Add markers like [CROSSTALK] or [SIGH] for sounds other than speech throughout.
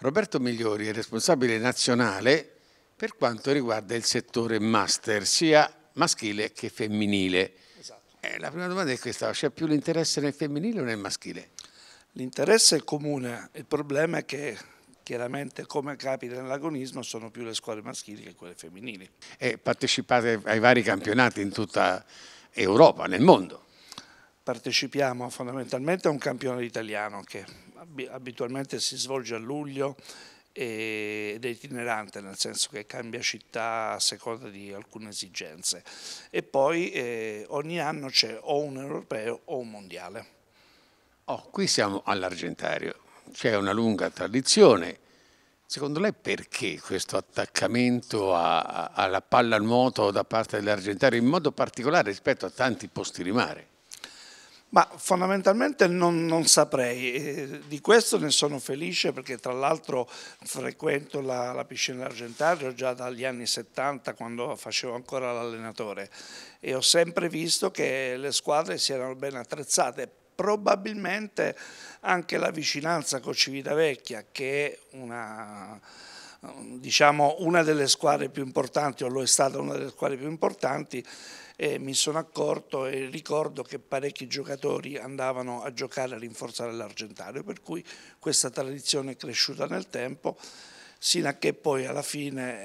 Roberto Migliori è responsabile nazionale per quanto riguarda il settore master, sia maschile che femminile. Esatto. Eh, la prima domanda è questa, c'è più l'interesse nel femminile o nel maschile? L'interesse è comune, il problema è che chiaramente come capita nell'agonismo sono più le squadre maschili che quelle femminili. E partecipate ai vari campionati in tutta Europa, nel mondo? Partecipiamo fondamentalmente a un campionato italiano che abitualmente si svolge a luglio ed è itinerante nel senso che cambia città a seconda di alcune esigenze e poi eh, ogni anno c'è o un europeo o un mondiale. Oh, qui siamo all'Argentario, c'è una lunga tradizione. Secondo lei perché questo attaccamento a, a, alla pallanuoto da parte dell'Argentario in modo particolare rispetto a tanti posti di mare? Ma fondamentalmente non, non, saprei, eh, di questo ne sono felice perché tra l'altro frequento la, la piscina d'Argentario già dagli anni 70 quando facevo ancora l'allenatore e ho sempre visto che le squadre si erano ben attrezzate, probabilmente anche la vicinanza con Civitavecchia che è una diciamo una delle squadre più importanti o lo è stata una delle squadre più importanti e mi sono accorto e ricordo che parecchi giocatori andavano a giocare a rinforzare l'Argentario, per cui questa tradizione è cresciuta nel tempo sino a che poi alla fine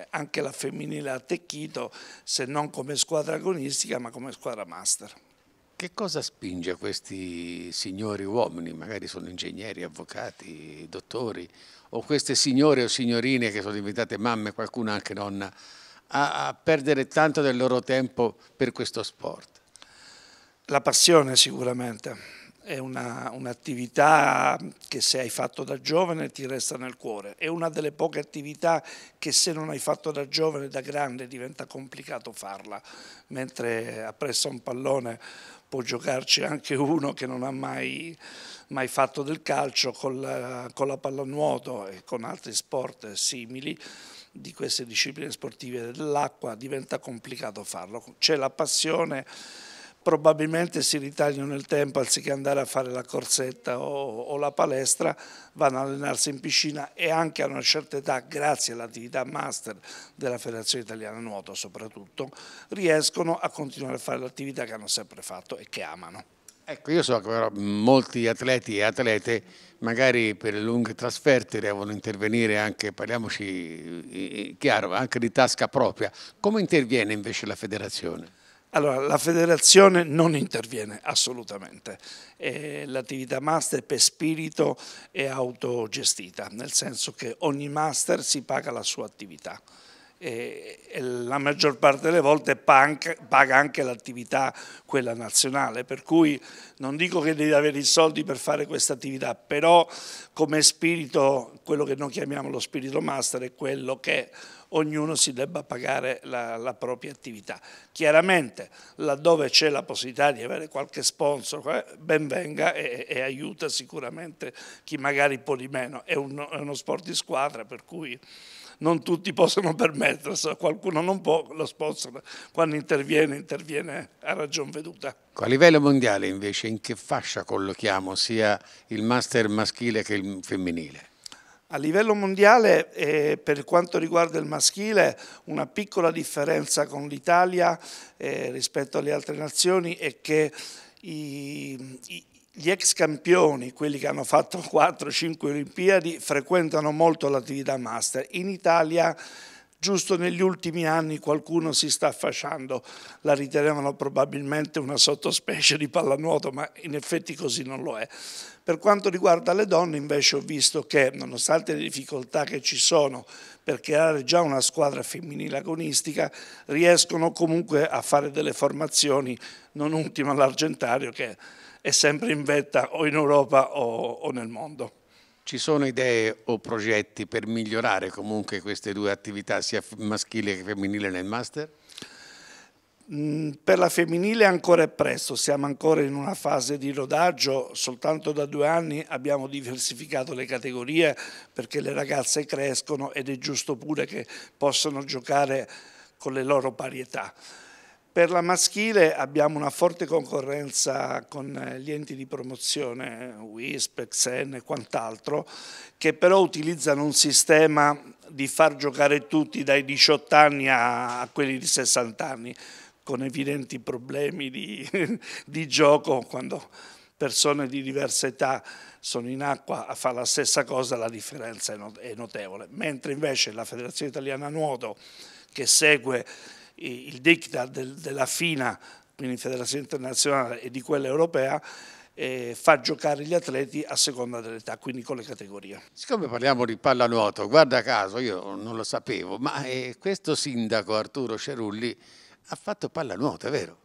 eh, anche la femminile ha attecchito, se non come squadra agonistica, ma come squadra master. Che cosa spinge questi signori uomini, magari sono ingegneri, avvocati, dottori, o queste signore o signorine che sono diventate mamme, qualcuna anche nonna, a, a perdere tanto del loro tempo per questo sport? La passione sicuramente è un'attività che se hai fatto da giovane ti resta nel cuore, è una delle poche attività che se non hai fatto da giovane, da grande, diventa complicato farla, mentre appresso a un pallone può giocarci anche uno che non ha mai, mai fatto del calcio con la, con la pallanuoto e con altri sport simili, di queste discipline sportive dell'acqua diventa complicato farlo. C'è la passione, probabilmente si ritagliano il tempo anziché andare a fare la corsetta o, o la palestra, vanno ad allenarsi in piscina e anche a una certa età, grazie all'attività master della Federazione Italiana Nuoto soprattutto, riescono a continuare a fare l'attività che hanno sempre fatto e che amano. Ecco, io so che però molti atleti e atlete magari per le lunghe trasferte devono intervenire anche, parliamoci chiaro, anche di tasca propria. Come interviene invece la federazione? Allora, la federazione non interviene assolutamente. Eh, L'attività master per spirito è autogestita, nel senso che ogni master si paga la sua attività e, e la maggior parte delle volte paga anche l'attività quella nazionale, per cui non dico che devi avere i soldi per fare questa attività, però come spirito, quello che noi chiamiamo lo spirito master è quello che ognuno si debba pagare la, la propria attività. Chiaramente laddove c'è la possibilità di avere qualche sponsor, eh, ben venga e, e aiuta sicuramente chi magari può di meno, è, un, è uno sport di squadra per cui non tutti possono permettersela, qualcuno non può, lo sponsor quando interviene, interviene a ragion veduta. A livello mondiale invece in che fascia collochiamo sia il master maschile che il femminile? A livello mondiale, eh, per quanto riguarda il maschile, una piccola differenza con l'Italia eh, rispetto alle altre nazioni è che i, gli ex campioni, quelli che hanno fatto 4-5 [LAUGHS] Olimpiadi, frequentano molto l'attività master. In Italia giusto negli ultimi anni qualcuno si sta affacciando, la ritenevano probabilmente una sottospecie di pallanuoto, ma in effetti così non lo è. Per quanto riguarda le donne invece ho visto che nonostante le difficoltà che ci sono per creare già una squadra femminile agonistica, riescono comunque a fare delle formazioni, non ultima l'Argentario che È è sempre in vetta o in Europa o, o nel mondo. Ci sono idee o progetti per migliorare comunque queste due attività, sia maschile che femminile nel master? Mm, per la femminile ancora è presto, siamo ancora in una fase di rodaggio, soltanto da due anni abbiamo diversificato le categorie perché le ragazze crescono ed è giusto pure che possano giocare con le loro parietà. Per la maschile abbiamo una forte concorrenza con eh, gli enti di promozione, WISP, XEN e quant'altro, che però utilizzano un sistema di far giocare tutti dai 18 anni a quelli di 60 anni, con evidenti problemi di, [LAUGHS] di gioco quando persone di diversa età sono in acqua a fare la stessa cosa, la differenza è notevole. Mentre invece la Federazione Italiana Nuoto, che segue il diktat del, della FINA, quindi Federazione Internazionale, e di quella europea, eh, fa giocare gli atleti a seconda dell'età, quindi con le categorie. Siccome parliamo di pallanuoto, guarda caso, io non lo sapevo, ma eh, questo sindaco Arturo Cerulli ha fatto pallanuoto, è vero?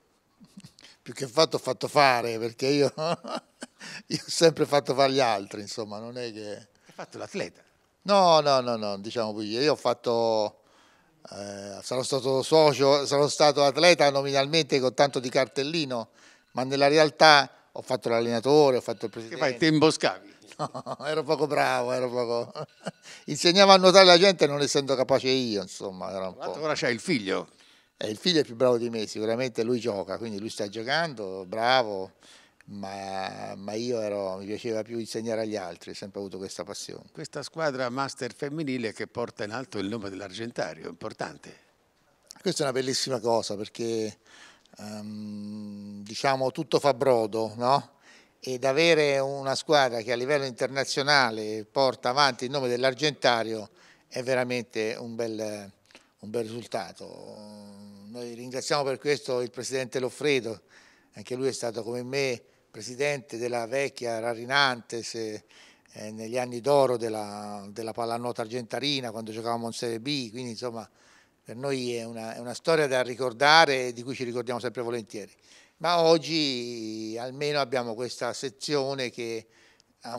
[LAUGHS] Più che fatto, ho fatto fare, perché io, [LAUGHS] io ho sempre fatto fare gli altri, insomma, non è che... Hai fatto l'atleta? No, no, no, no, diciamo così, io ho fatto eh, sarò stato socio, sarò stato atleta nominalmente con tanto di cartellino, ma nella realtà ho fatto l'allenatore, ho fatto il presidente. Che fai, te imboscavi? [LAUGHS] No, ero poco bravo, ero poco... [LAUGHS] Insegnavo a nuotare la gente non essendo capace io, insomma. Era un po'... Ora c'è il figlio. Eh, il figlio è più bravo di me, sicuramente lui gioca, quindi lui sta giocando, bravo ma, ma io ero, mi piaceva più insegnare agli altri, ho sempre avuto questa passione. Questa squadra master femminile che porta in alto il nome dell'Argentario, importante. Questa è una bellissima cosa perché um, diciamo tutto fa brodo, no? Ed avere una squadra che a livello internazionale porta avanti il nome dell'Argentario è veramente un bel, un bel risultato. Noi ringraziamo per questo il presidente Loffredo, anche lui è stato come me presidente della vecchia Rarinantes eh, negli anni d'oro della, della pallanuoto argentarina quando giocavamo in Serie B, quindi insomma per noi è una, è una storia da ricordare e di cui ci ricordiamo sempre volentieri. Ma oggi almeno abbiamo questa sezione che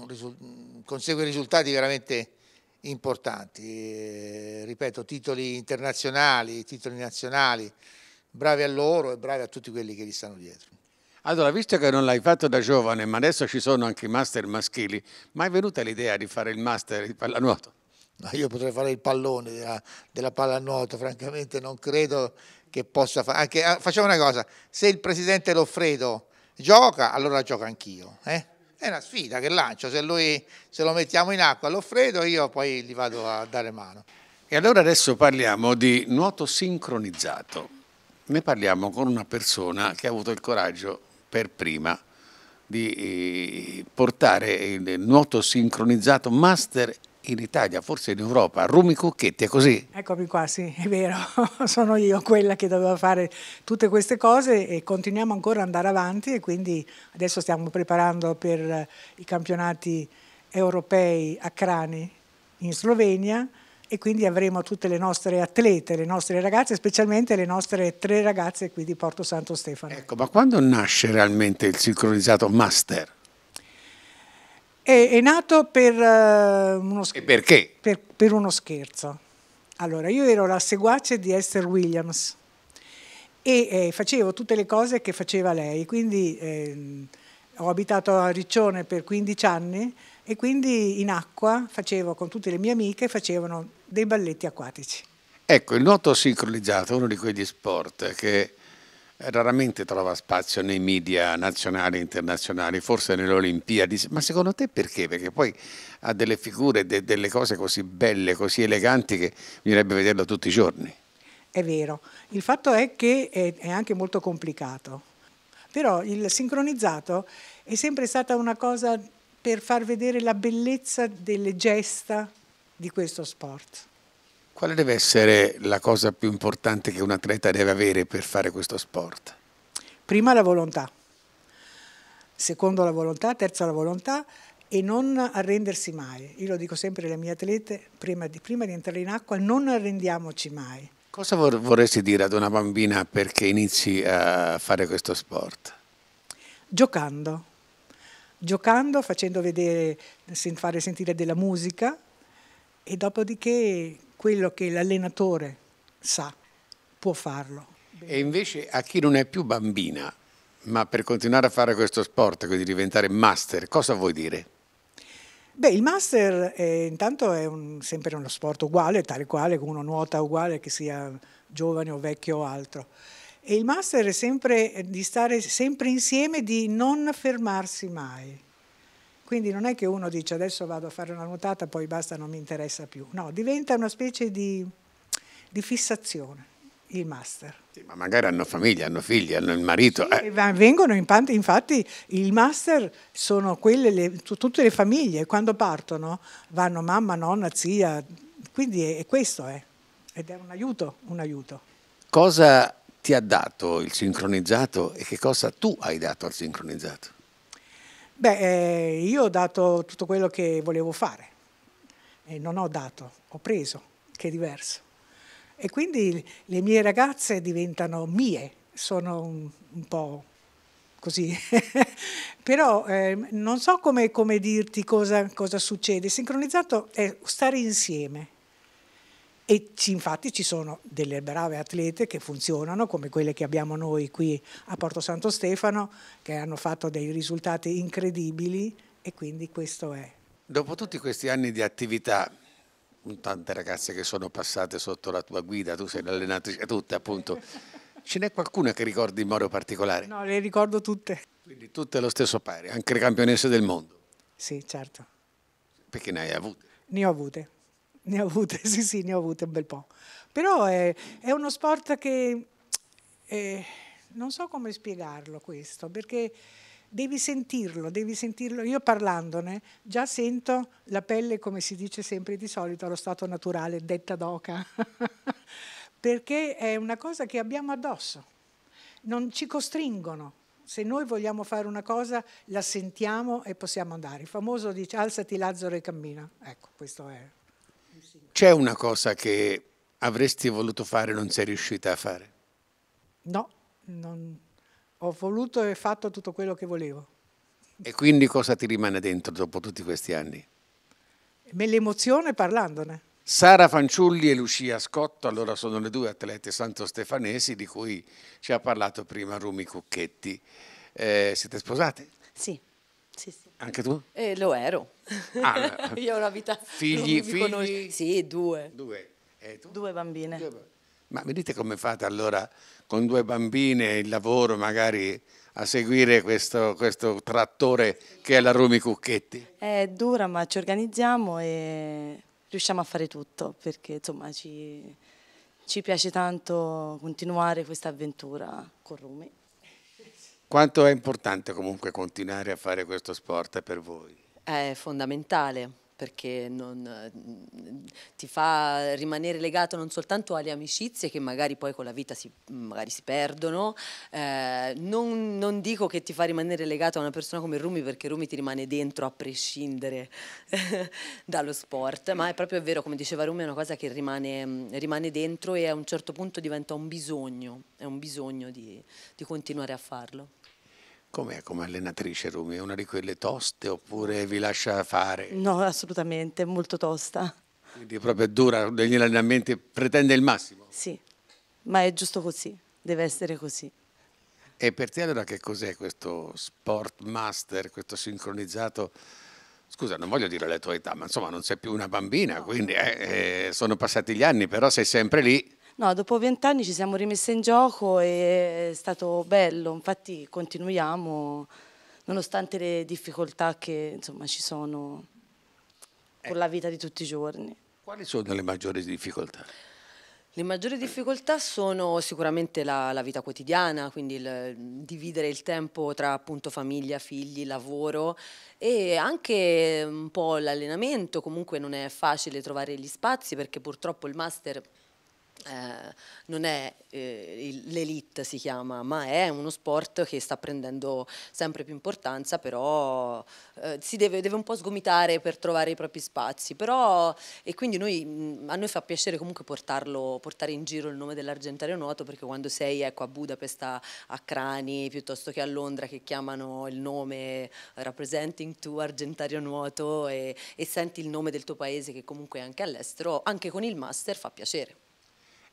risul consegue risultati veramente importanti, eh, ripeto, titoli internazionali, titoli nazionali, bravi a loro e bravi a tutti quelli che li stanno dietro. Allora, visto che non l'hai fatto da giovane, ma adesso ci sono anche i master maschili, mai è venuta l'idea di fare il master di pallanuoto? No, io potrei fare il pallone della, della pallanuoto, francamente non credo che possa fare. Anche, ah, facciamo una cosa, se il presidente Loffredo gioca, allora gioca anch'io. Eh? È una sfida che lancio, se, lui, se lo mettiamo in acqua Loffredo io poi gli vado a dare mano. E allora adesso parliamo di nuoto sincronizzato. Ne parliamo con una persona che ha avuto il coraggio per prima di eh, portare il nuoto sincronizzato master in Italia, forse in Europa. Rumi Cucchetti, è così? Eccomi qua, sì, è vero. [LAUGHS] Sono io quella che doveva fare tutte queste cose e continuiamo ancora ad andare avanti e quindi adesso stiamo preparando per i campionati europei a Crani in Slovenia e quindi avremo tutte le nostre atlete, le nostre ragazze, specialmente le nostre tre ragazze qui di Porto Santo Stefano. Ecco, ma quando nasce realmente il sincronizzato master? È, è nato per, eh, uno scherzo. E perché? Per, per uno scherzo. Allora, io ero la seguace di Esther Williams e eh, facevo tutte le cose che faceva lei, quindi eh, ho abitato a Riccione per 15 anni e quindi in acqua facevo con tutte le mie amiche, facevano dei balletti acquatici. Ecco, il nuoto sincronizzato è uno di quegli sport che raramente trova spazio nei media nazionali e internazionali, forse nelle Olimpiadi, ma secondo te perché? Perché poi ha delle figure, de delle cose così belle, così eleganti che bisognerebbe vederlo tutti i giorni. È vero, il fatto è che è anche molto complicato, però il sincronizzato è sempre stata una cosa per far vedere la bellezza delle gesta, di questo sport. Quale deve essere la cosa più importante che un atleta deve avere per fare questo sport? Prima la volontà, secondo la volontà, terza la volontà e non arrendersi mai. Io lo dico sempre alle mie atlete, prima di, prima di entrare in acqua non arrendiamoci mai. Cosa vor vorresti dire ad una bambina perché inizi a fare questo sport? Giocando, giocando, facendo vedere, fare sentire della musica, e dopodiché quello che l'allenatore sa può farlo. E invece a chi non è più bambina, ma per continuare a fare questo sport, quindi diventare master, cosa vuoi dire? Beh, il master è, eh, intanto è un, sempre uno sport uguale, tale quale, uno nuota uguale, che sia giovane o vecchio o altro. E il master è sempre di stare sempre insieme, di non fermarsi mai. Quindi non è che uno dice adesso vado a fare una nuotata, poi basta, non mi interessa più. No, diventa una specie di, di fissazione il master. Sì, ma magari hanno famiglia, hanno figli, hanno il marito. Sì, eh. Vengono in pante, infatti il master sono quelle, le, tutte le famiglie, quando partono vanno mamma, nonna, zia, quindi è, è questo è, eh. ed è un aiuto, un aiuto. Cosa ti ha dato il sincronizzato e che cosa tu hai dato al sincronizzato? Beh, eh, io ho dato tutto quello che volevo fare, e non ho dato, ho preso, che è diverso. E quindi le mie ragazze diventano mie, sono un, un po' così. [LAUGHS] Però eh, non so come, come dirti cosa, cosa succede. Sincronizzato è stare insieme e infatti ci sono delle brave atlete che funzionano, come quelle che abbiamo noi qui a Porto Santo Stefano, che hanno fatto dei risultati incredibili e quindi questo è. Dopo tutti questi anni di attività, tante ragazze che sono passate sotto la tua guida, tu sei l'allenatrice, tutte appunto, [LAUGHS] ce n'è qualcuna che ricordi in modo particolare? No, le ricordo tutte. Quindi tutte allo stesso pari, anche le campionesse del mondo? Sì, certo. Perché ne hai avute? Ne ho avute. Ne ho avute, [LAUGHS] sì, sì, ne ho avute un bel po'. Però è, è uno sport che... Eh, non so come spiegarlo questo, perché devi sentirlo, devi sentirlo. Io parlandone già sento la pelle, come si dice sempre di solito, allo stato naturale, detta d'oca, [LAUGHS] perché è una cosa che abbiamo addosso. Non ci costringono. Se noi vogliamo fare una cosa, la sentiamo e possiamo andare. Il famoso dice alzati Lazzaro e cammina. Ecco, questo è c'è una cosa che avresti voluto fare e non sei riuscita a fare? No, non... ho voluto e fatto tutto quello che volevo. E quindi cosa ti rimane dentro dopo tutti questi anni? l'emozione parlandone. Sara Fanciulli e Lucia Scotto, allora sono le due atlete santo stefanesi di cui ci ha parlato prima Rumi Cucchetti. Eh, siete sposate? Sì. Sì, sì. Anche tu? Eh, lo ero. Ah, eh, [LAUGHS] Io ho una vita... [LAUGHS] Figli, figli? Sì, due. Due. Due bambine. Ma vedete come fate allora con due bambine il lavoro magari a seguire questo, questo trattore che è la Rumi Cucchetti? È dura ma ci organizziamo e riusciamo a fare tutto perché insomma ci, ci piace tanto continuare questa avventura con Rumi. Quanto è importante comunque continuare a fare questo sport per voi? È fondamentale perché non, ti fa rimanere legato non soltanto alle amicizie che magari poi con la vita si, si perdono, eh, non, non, dico che ti fa rimanere legato a una persona come Rumi perché Rumi ti rimane dentro a prescindere [LAUGHS] dallo sport, ma è proprio vero, come diceva Rumi, è una cosa che rimane, rimane, dentro e a un certo punto diventa un bisogno, è un bisogno di, di continuare a farlo. Com'è come allenatrice Rumi? È una di quelle toste oppure vi lascia fare? No, assolutamente, molto tosta. Quindi è proprio dura, negli allenamenti pretende il massimo? Sì, ma è giusto così, deve essere così. E per te allora che cos'è questo sport master, questo sincronizzato? Scusa, non voglio dire la tua età, ma insomma non sei più una bambina, quindi eh, eh, sono passati gli anni, però sei sempre lì No, dopo vent'anni ci siamo rimesse in gioco e è stato bello, infatti continuiamo nonostante le difficoltà che insomma, ci sono con la vita di tutti i giorni. Quali sono le maggiori difficoltà? Le maggiori difficoltà sono sicuramente la, la vita quotidiana, quindi il, dividere il tempo tra appunto famiglia, figli, lavoro e anche un po' l'allenamento, comunque non è facile trovare gli spazi perché purtroppo il master eh, non è eh, l'elite si chiama, ma è uno sport che sta prendendo sempre più importanza, però eh, si deve, deve, un po' sgomitare per trovare i propri spazi. Però, e quindi noi, mm, a noi fa piacere comunque portarlo, portare in giro il nome dell'argentario nuoto, perché quando sei ecco, a Budapest, a, a Crani, piuttosto che a Londra, che chiamano il nome Representing to Argentario Nuoto e, e senti il nome del tuo paese che comunque è anche all'estero, anche con il master fa piacere.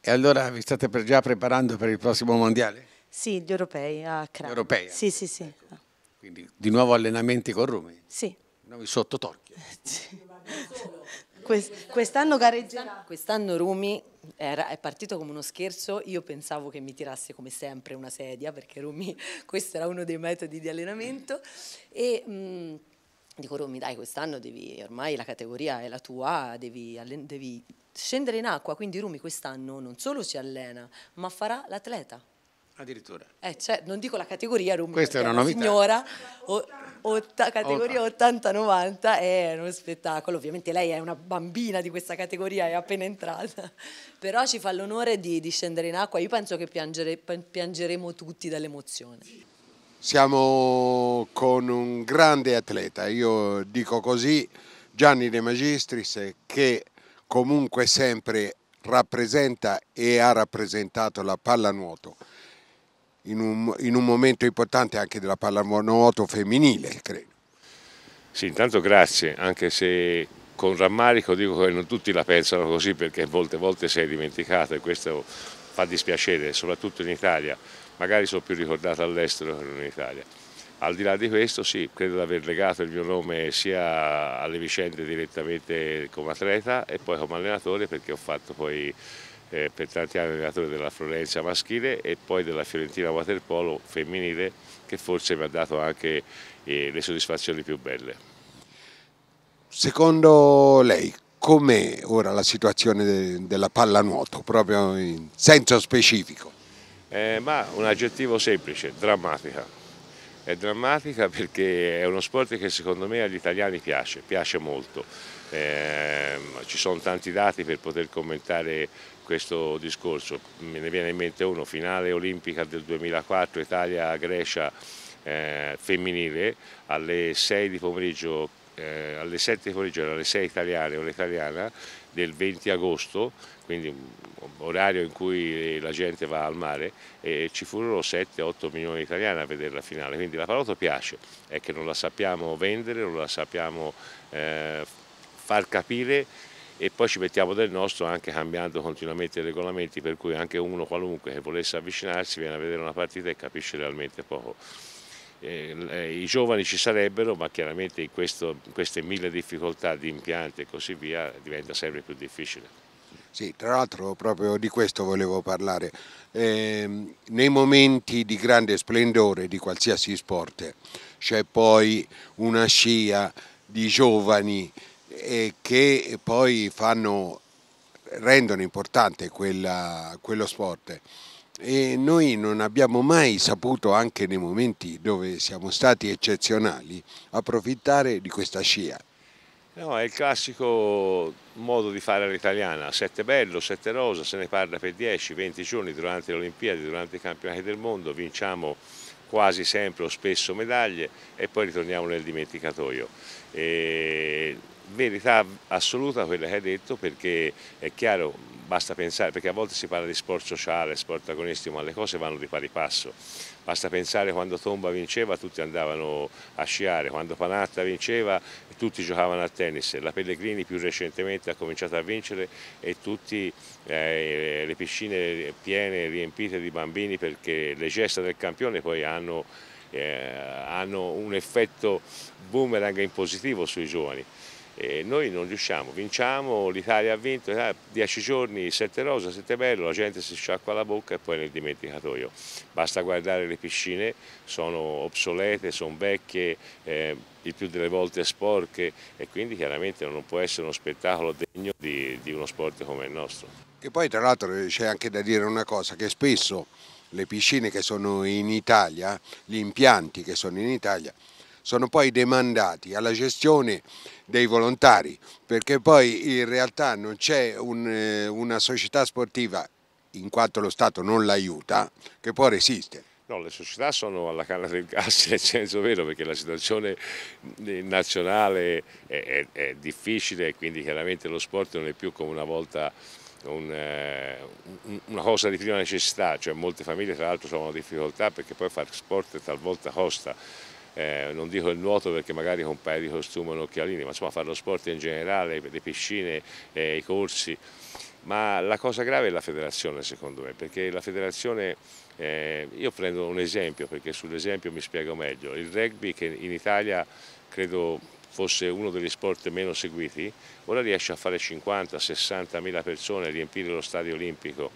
E allora vi state già preparando per il prossimo mondiale? Sì, gli europei a Cracovia. Europei? Eh. Sì, sì, sì. Ecco. Quindi di nuovo allenamenti con Rumi? Sì. Nuovi sotto torchio? Sì. Quest'anno gareggerà. Quest'anno Rumi era, è partito come uno scherzo, io pensavo che mi tirasse come sempre una sedia perché Rumi, [LAUGHS] questo era uno dei metodi di allenamento e... Mh, mm, dico Romi dai quest'anno devi, ormai la categoria è la tua, devi, devi scendere in acqua, quindi Rumi quest'anno non solo si allena, ma farà l'atleta. Addirittura. Eh, cioè, non dico la categoria Rumi, questa è una novità. Signora, o, otta, categoria 80-90 è uno spettacolo, ovviamente lei è una bambina di questa categoria, è appena entrata, però ci fa l'onore di, di scendere in acqua, io penso che piangere, piangeremo tutti dall'emozione. Sì. Siamo con un grande atleta, io dico così, Gianni De Magistris che comunque sempre rappresenta e ha rappresentato la pallanuoto in un, in un momento importante anche della pallanuoto femminile, credo. Sì, intanto grazie, anche se con rammarico dico che non tutti la pensano così perché molte volte si è dimenticata e questo fa dispiacere, soprattutto in Italia magari sono più ricordato all'estero che non in Italia. Al di là di questo sì, credo di aver legato il mio nome sia alle vicende direttamente come atleta e poi come allenatore perché ho fatto poi eh, per tanti anni allenatore della Florenza maschile e poi della Fiorentina Waterpolo femminile che forse mi ha dato anche eh, le soddisfazioni più belle. Secondo lei com'è ora la situazione de della pallanuoto proprio in senso specifico? Eh, ma un aggettivo semplice, drammatica. È drammatica perché è uno sport che secondo me agli italiani piace, piace molto. Eh, ci sono tanti dati per poter commentare questo discorso, me ne viene in mente uno, finale olimpica del 2004 Italia-Grecia eh, femminile, alle 6 eh, di pomeriggio, alle 7 di pomeriggio erano le 6 italiane o l'italiana, del 20 agosto, quindi un orario in cui la gente va al mare, e ci furono 7-8 milioni di italiani a vedere la finale, quindi la Palotto piace, è che non la sappiamo vendere, non la sappiamo eh, far capire e poi ci mettiamo del nostro anche cambiando continuamente i regolamenti per cui anche uno qualunque che volesse avvicinarsi viene a vedere una partita e capisce realmente poco. Eh, eh, i giovani ci sarebbero, ma chiaramente in, questo, queste mille difficoltà di impianti e così via diventa sempre più difficile. Sì, tra l'altro proprio di questo volevo parlare. Eh, nei momenti di grande splendore di qualsiasi sport c'è poi una scia di giovani eh, che poi fanno, rendono importante quella, quello sport e noi non abbiamo mai saputo, anche nei momenti dove siamo stati eccezionali, approfittare di questa scia. No, è il classico modo di fare all'italiana, sette bello, sette rosa, se ne parla per 10-20 giorni durante le Olimpiadi, durante i campionati del mondo, vinciamo quasi sempre o spesso medaglie e poi ritorniamo nel dimenticatoio. E verità assoluta quella che hai detto perché è chiaro, basta pensare, perché a volte si parla di sport sociale, sport agonistico, ma le cose vanno di pari passo. Basta pensare quando Tomba vinceva tutti andavano a sciare, quando Panatta vinceva tutti giocavano a tennis, la Pellegrini più recentemente ha cominciato a vincere e tutte eh, le piscine piene, riempite di bambini perché le gesta del campione poi hanno, eh, hanno un effetto boomerang in positivo sui giovani. E noi non riusciamo, vinciamo, l'Italia ha vinto, eh, dieci giorni, sette rosa, sette bello, la gente si sciacqua la bocca e poi nel dimenticatoio. Basta guardare le piscine, sono obsolete, sono vecchie, eh, il più delle volte sporche e quindi chiaramente non può essere uno spettacolo degno di, di uno sport come il nostro. E poi tra l'altro c'è anche da dire una cosa, che spesso le piscine che sono in Italia, gli impianti che sono in Italia, sono poi demandati alla gestione dei volontari perché poi in realtà non c'è un, eh, una società sportiva in quanto lo Stato non l'aiuta che può resistere. No, le società sono alla canna del gas [LAUGHS] nel senso vero perché la situazione nazionale è, è, è difficile e quindi chiaramente lo sport non è più come una volta un, eh, una cosa di prima necessità, cioè molte famiglie tra l'altro sono difficoltà perché poi fare sport talvolta costa eh, non dico il nuoto perché magari con un paio di costumi e un occhialini, ma insomma fare lo sport in generale, le piscine, eh, i corsi. Ma la cosa grave è la federazione secondo me, perché la federazione, eh, io prendo un esempio perché sull'esempio mi spiego meglio, il rugby che in Italia credo fosse uno degli sport meno seguiti, ora riesce a fare 50-60 mila persone, riempire lo stadio olimpico,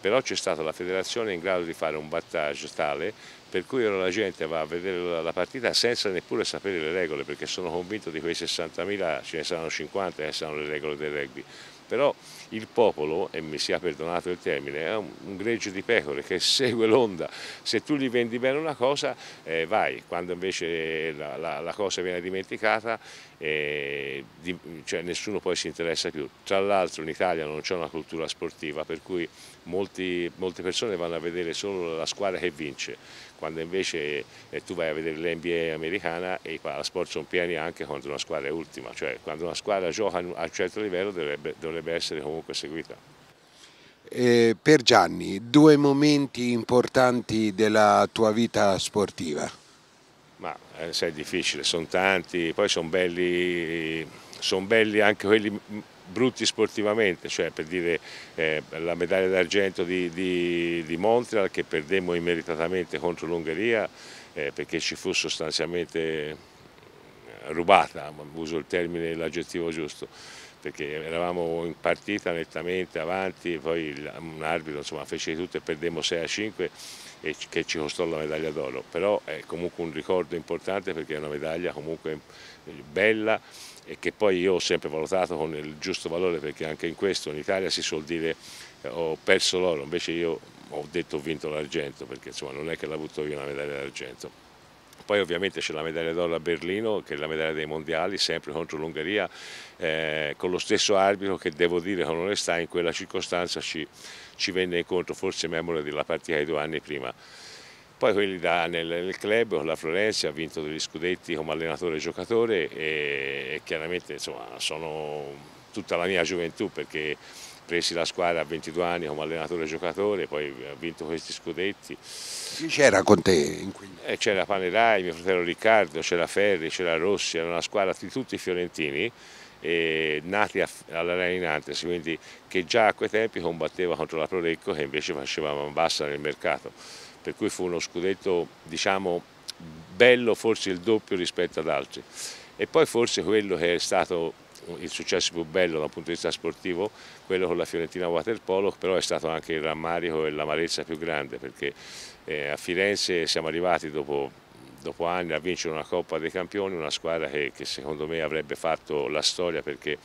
però c'è stata la federazione in grado di fare un battage tale per cui ora la gente va a vedere la partita senza neppure sapere le regole, perché sono convinto di quei 60.000 ce ne saranno 50 che saranno le regole del rugby. Però il popolo, e mi sia perdonato il termine, è un greggio di pecore che [LAUGHS] segue l'onda. Se tu gli vendi bene una cosa, eh, vai. Quando invece eh, la, la, la cosa viene dimenticata, eh, di, cioè nessuno poi si interessa più. Tra l'altro in Italia non c'è una cultura sportiva, per cui molti, molte persone vanno a vedere solo la squadra che vince quando invece eh, tu vai a vedere l'NBA americana e i parasport sono pieni anche quando una squadra è ultima, cioè quando una squadra gioca a un certo livello dovrebbe, dovrebbe essere comunque seguita. Eh, per Gianni, due momenti importanti della tua vita sportiva? Ma eh, sai, è difficile, sono tanti, poi sono belli, son belli anche quelli brutti sportivamente, cioè per dire eh, la medaglia d'argento di, di, di, Montreal che perdemmo immeritatamente contro l'Ungheria eh, perché ci fu sostanzialmente eh, rubata, uso il termine, l'aggettivo giusto, perché eravamo in partita nettamente avanti, poi un arbitro insomma, fece di tutto e perdemmo 6 a 5 e che ci costò la medaglia d'oro, però è comunque un ricordo importante perché è una medaglia comunque eh, bella e che poi io ho sempre valutato con il giusto valore perché anche in questo in Italia si suol dire eh, ho perso l'oro, invece io ho detto ho vinto l'argento perché insomma non è che l'ho avuto io una medaglia d'argento. Poi ovviamente c'è la medaglia d'oro a Berlino, che è la medaglia dei mondiali, sempre contro l'Ungheria, eh, con lo stesso arbitro che devo dire con onestà in quella circostanza ci, ci venne incontro, forse memore della partita di due anni prima. Poi quelli da, nel, nel, club la Florencia ha vinto degli scudetti come allenatore e giocatore e, e chiaramente insomma, sono tutta la mia gioventù perché presi la squadra a 22 anni come allenatore e giocatore, poi ha vinto questi scudetti. Chi c'era con te? Eh, c'era Panerai, mio fratello Riccardo, c'era Ferri, c'era Rossi, era una squadra di tutti i fiorentini eh, nati all'Arena in Nantes, quindi che già a quei tempi combatteva contro la Prolecco che invece faceva man bassa nel mercato per cui fu uno scudetto diciamo bello forse il doppio rispetto ad altri e poi forse quello che è stato il successo più bello dal punto di vista sportivo, quello con la Fiorentina Waterpolo, però è stato anche il rammarico e l'amarezza più grande perché eh, a Firenze siamo arrivati dopo, dopo, anni a vincere una Coppa dei Campioni, una squadra che, che secondo me avrebbe fatto la storia perché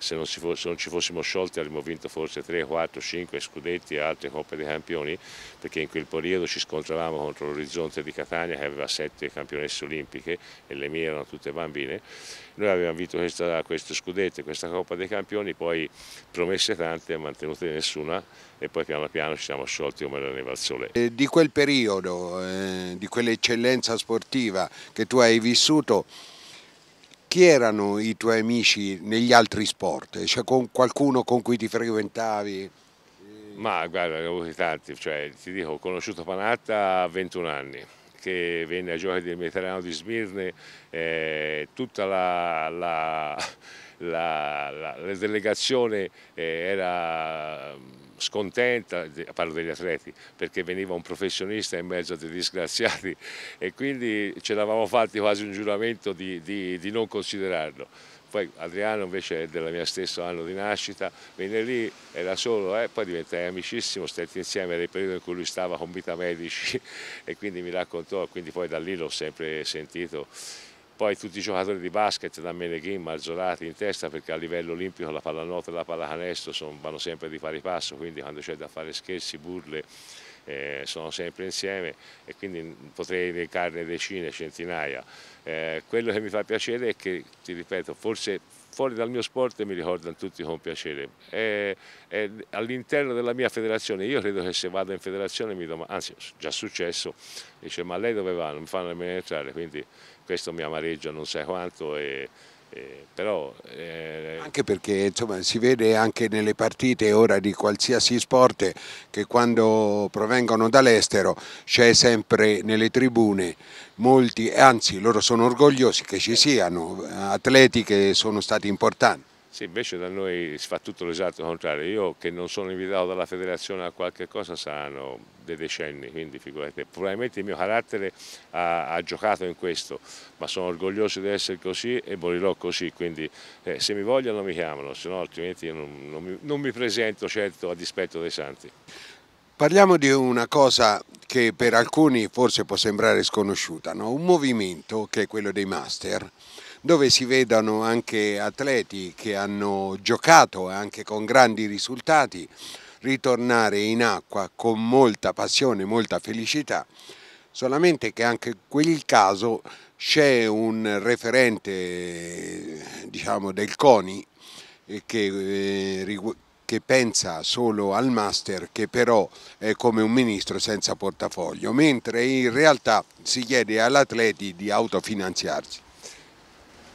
se non, fosse, se non, ci fossimo sciolti avremmo vinto forse 3, 4, 5 scudetti e altre Coppe dei Campioni perché in quel periodo ci scontravamo contro l'orizzonte di Catania che aveva 7 campionesse olimpiche e le mie erano tutte bambine. Noi abbiamo vinto questa, questo scudetto questa Coppa dei Campioni, poi promesse tante, mantenute nessuna e poi piano piano ci siamo sciolti come la neve al sole. E eh, di quel periodo, eh, di quell'eccellenza sportiva che tu hai vissuto, chi erano i tuoi amici negli altri sport? Cioè con qualcuno con cui ti frequentavi? Ma guarda, ne ho avuti tanti, cioè, ti dico, ho conosciuto Panatta a 21 anni che venne ai giochi del Mediterraneo di Smirne, eh, tutta la, la la, la, la delegazione eh, era scontenta, parlo degli atleti, perché veniva un professionista in mezzo a dei disgraziati [LAUGHS] e quindi ce l'avevamo fatti quasi un giuramento di, di, di non considerarlo. Poi Adriano invece è della mia stessa anno di nascita, venne lì, era solo, eh, poi diventai amicissimo, stetti insieme nel periodo in cui lui stava con Vita Medici [LAUGHS] e quindi mi raccontò, quindi poi da lì l'ho sempre sentito poi tutti i giocatori di basket, da Meneghin, Marzolati in testa, perché a livello olimpico la pallanuoto e la pallacanestro vanno sempre di pari passo, quindi quando c'è da fare scherzi, burle, eh, sono sempre insieme e quindi potrei elencarne decine, centinaia. Eh, quello che mi fa piacere è che, ti ripeto, forse fuori dal mio sport mi ricordano tutti con piacere. Eh, eh, all'interno della mia federazione, io credo che se vado in federazione mi domandano, anzi già successo, dice ma lei dove va? Non mi fanno nemmeno entrare, quindi questo mi amareggia non sai quanto e, eh, però, eh... Anche perché insomma, si vede anche nelle partite ora di qualsiasi sport che quando provengono dall'estero c'è sempre nelle tribune molti, anzi loro sono orgogliosi che ci siano atleti che sono stati importanti. Sì, invece da noi si fa tutto l'esatto contrario. Io che non sono invitato dalla federazione a qualche cosa saranno dei decenni, quindi figurate. Probabilmente il mio carattere ha, ha giocato in questo, ma sono orgoglioso di essere così e morirò così, quindi eh, se mi vogliono mi chiamano, se no altrimenti io non, non, mi, non mi presento certo a dispetto dei santi. Parliamo di una cosa che per alcuni forse può sembrare sconosciuta, no? un movimento che è quello dei master dove si vedono anche atleti che hanno giocato anche con grandi risultati ritornare in acqua con molta passione, molta felicità, solamente che anche in quel caso c'è un referente diciamo, del CONI eh, che, eh, che pensa solo al master che però è come un ministro senza portafoglio, mentre in realtà si chiede all'atleti di autofinanziarsi.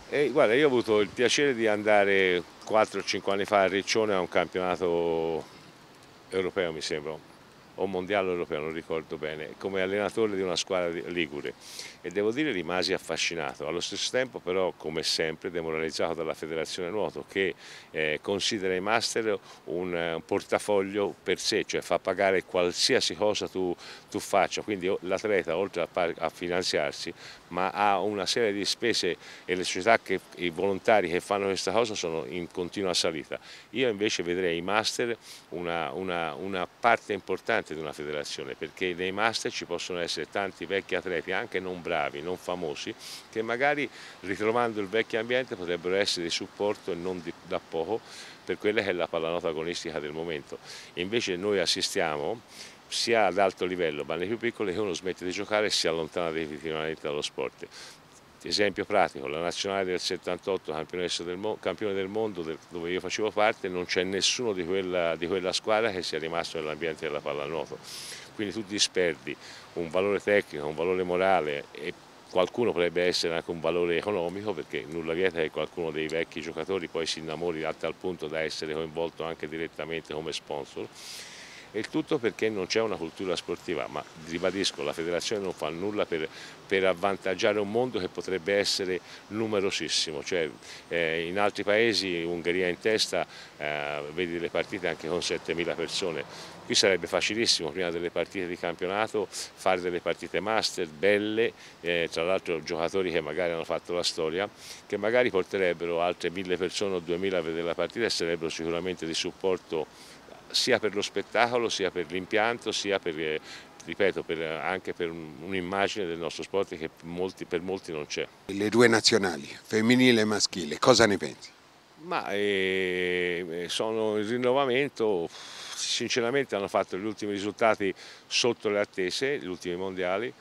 E, guarda, io ho avuto il piacere di andare 4-5 anni fa a Riccione a un campionato europeo, mi sembra, o mondiale europeo, non ricordo bene, come allenatore di una squadra ligure e devo dire rimasi affascinato, allo stesso tempo però come sempre demoralizzato dalla federazione nuoto che eh, considera i master un, eh, un, portafoglio per sé, cioè fa pagare qualsiasi cosa tu, tu faccia, quindi l'atleta oltre a, a, finanziarsi ma ha una serie di spese e le società, che, i volontari che fanno questa cosa sono in continua salita. Io invece vedrei i master una, una, una parte importante importante di una federazione perché nei master ci possono essere tanti vecchi atleti anche non bravi, non famosi che magari ritrovando il vecchio ambiente potrebbero essere di supporto e non di, da poco per quella che è la pallanuoto agonistica del momento. Invece noi assistiamo sia ad alto livello ma nei più piccoli che uno smette di giocare e si allontana definitivamente dallo sport. Esempio pratico, la nazionale del 78, campione del mondo, dove io facevo parte, non c'è nessuno di quella, di quella squadra che sia rimasto nell'ambiente della pallanuoto. Quindi tu disperdi un valore tecnico, un valore morale e qualcuno potrebbe essere anche un valore economico perché nulla vieta che qualcuno dei vecchi giocatori poi si innamori a tal punto da essere coinvolto anche direttamente come sponsor e il tutto perché non c'è una cultura sportiva, ma ribadisco la federazione non fa nulla per, per avvantaggiare un mondo che potrebbe essere numerosissimo, cioè, eh, in altri paesi, Ungheria in testa, eh, vedi le partite anche con 7.000 persone, qui sarebbe facilissimo prima delle partite di campionato fare delle partite master belle, eh, tra l'altro giocatori che magari hanno fatto la storia, che magari porterebbero altre 1.000 persone o 2.000 a vedere la partita e sarebbero sicuramente di supporto sia per lo spettacolo, sia per l'impianto, sia per, eh, ripeto, per, eh, anche per un'immagine del nostro sport che per molti, per molti non c'è. Le due nazionali, femminile e maschile, cosa ne pensi? Ma eh, eh sono il rinnovamento, sinceramente hanno fatto gli ultimi risultati sotto le attese, gli ultimi mondiali,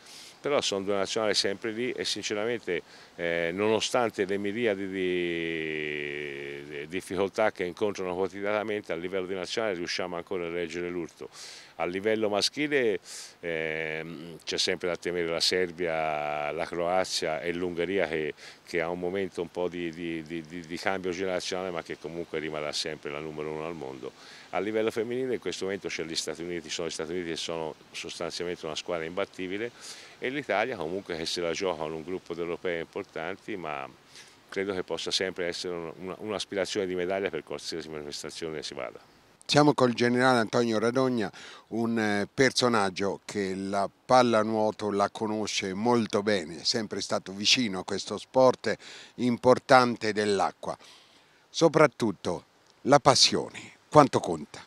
però sono due nazionali sempre lì e sinceramente eh, nonostante le miriadi di difficoltà che incontrano quotidianamente a livello di nazionale riusciamo ancora a reggere l'urto. A livello maschile eh, c'è sempre da temere la Serbia, la Croazia e l'Ungheria che, che, ha un momento un po' di, di, di, di cambio generazionale ma che comunque rimarrà sempre la numero uno al mondo. A livello femminile in questo momento c'è gli Stati Uniti, sono gli Stati Uniti che sono sostanzialmente una squadra imbattibile e l'Italia comunque che eh, se la gioca con un gruppo di europei importanti ma credo che possa sempre essere un'aspirazione di medaglia per qualsiasi manifestazione si vada. Siamo col generale Antonio Radogna, un eh, personaggio che la pallanuoto la conosce molto bene, è sempre stato vicino a questo sport importante dell'acqua. Soprattutto la passione, quanto conta?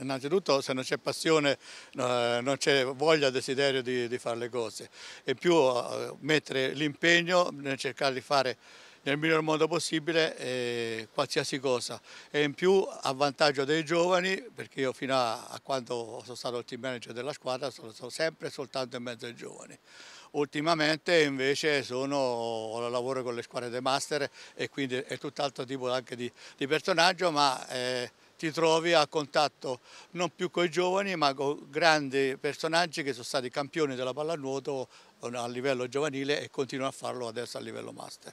Innanzitutto se non c'è passione eh, non c'è voglia, desiderio di, di, fare le cose e più eh, mettere l'impegno nel cercare di fare nel miglior modo possibile eh, qualsiasi cosa e in più a vantaggio dei giovani perché io fino a, a quando sono stato il team manager della squadra sono, sono sempre soltanto in mezzo ai giovani. Ultimamente invece sono, lavoro con le squadre dei master e quindi è tutt'altro tipo anche di, di personaggio ma eh, ti trovi a contatto non più con i giovani ma con grandi personaggi che sono stati campioni della pallanuoto eh, a livello giovanile e continuano a farlo adesso a livello master.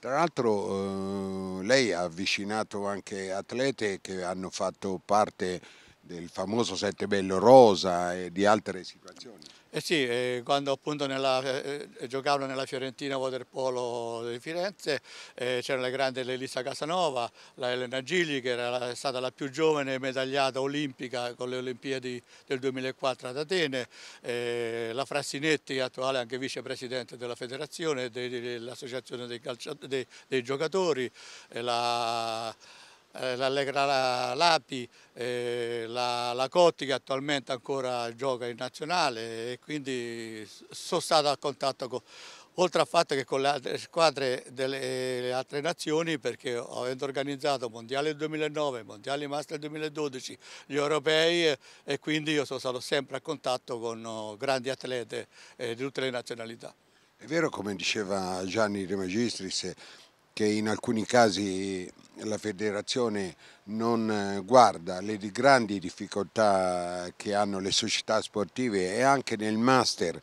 Tra l'altro eh, lei ha avvicinato anche atlete che hanno fatto parte del famoso Sette Bello Rosa e di altre situazioni. Eh sì, eh, quando appunto nella, eh, eh giocavano nella Fiorentina Waterpolo di Firenze eh, c'era la grande Elisa Casanova, la Elena Gigli che era la, stata la più giovane medagliata olimpica con le Olimpiadi del 2004 ad Atene, eh, la Frassinetti attuale anche vicepresidente della federazione, dell'associazione dei, dei, dei, giocatori, la eh, l'Allegra Lapi, eh, la, Cotti che attualmente ancora gioca in nazionale e quindi sono stato a contatto con, oltre al fatto che con le altre squadre delle altre nazioni perché avendo organizzato Mondiale 2009, Mondiali Master 2012, gli europei eh, e quindi io sono stato sempre a contatto con oh, grandi atlete di tutte le nazionalità. È vero come diceva Gianni De Magistris, che in alcuni casi la federazione non eh, guarda le grandi difficoltà che hanno le società sportive e anche nel master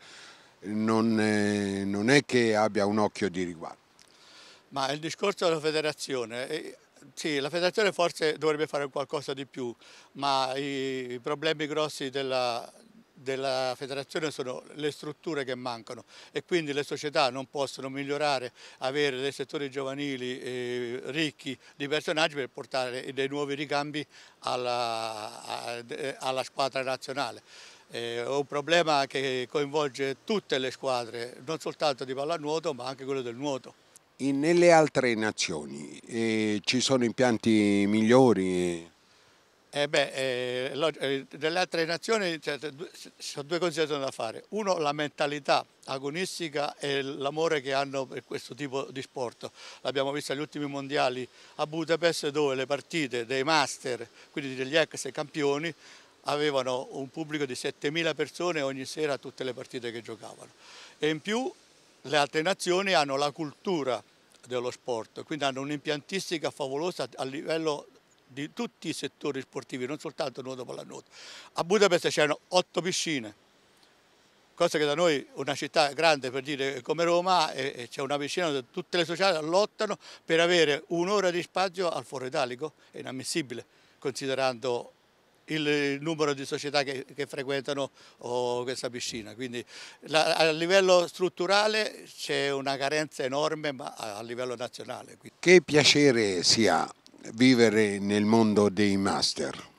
non, eh, non è che abbia un occhio di riguardo. Ma il discorso della federazione, eh, sì, la federazione forse dovrebbe fare qualcosa di più, ma i, problemi grossi della, della federazione sono le strutture che mancano e quindi le società non possono migliorare, avere dei settori giovanili eh, ricchi di personaggi per portare dei nuovi ricambi alla, alla squadra nazionale. È eh, un problema che coinvolge tutte le squadre, non soltanto di pallanuoto ma anche quello del nuoto. In, nelle altre nazioni eh, ci sono impianti migliori? Eh beh, eh, eh, delle altre nazioni cioè, sono due considerazioni da fare. Uno, la mentalità agonistica e l'amore che hanno per questo tipo di sport. L'abbiamo visto agli ultimi mondiali a Budapest dove le partite dei master, quindi degli ex campioni, avevano un pubblico di 7.000 persone ogni sera a tutte le partite che giocavano. E in più le altre nazioni hanno la cultura dello sport, quindi hanno un'impiantistica favolosa a livello di tutti i settori sportivi, non soltanto nuoto pallanuoto. A Budapest c'erano otto piscine, cosa che da noi una città grande per dire come Roma, c'è una piscina dove tutte le società lottano per avere un'ora di spazio al foro italico, è inammissibile considerando il numero di società che, che frequentano oh, questa piscina. Quindi la, a livello strutturale c'è una carenza enorme, ma a, a livello nazionale. Quindi. Che piacere sia vivere nel mondo dei master?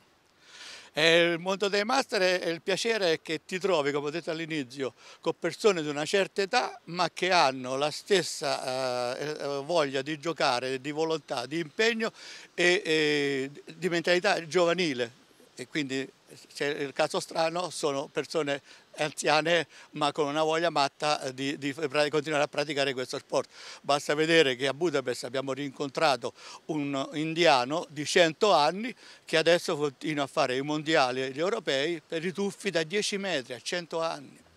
E il mondo dei master è il piacere che ti trovi, come ho detto all'inizio, con persone di una certa età ma che hanno la stessa eh, eh voglia di giocare, di volontà, di impegno e, e di mentalità giovanile, e quindi c'è il caso strano, sono persone anziane ma con una voglia matta eh, di, di, continuare a praticare questo sport. Basta vedere che a Budapest abbiamo rincontrato un indiano di 100 anni che adesso continua a fare i mondiali e gli europei per i tuffi da 10 metri a 100 anni.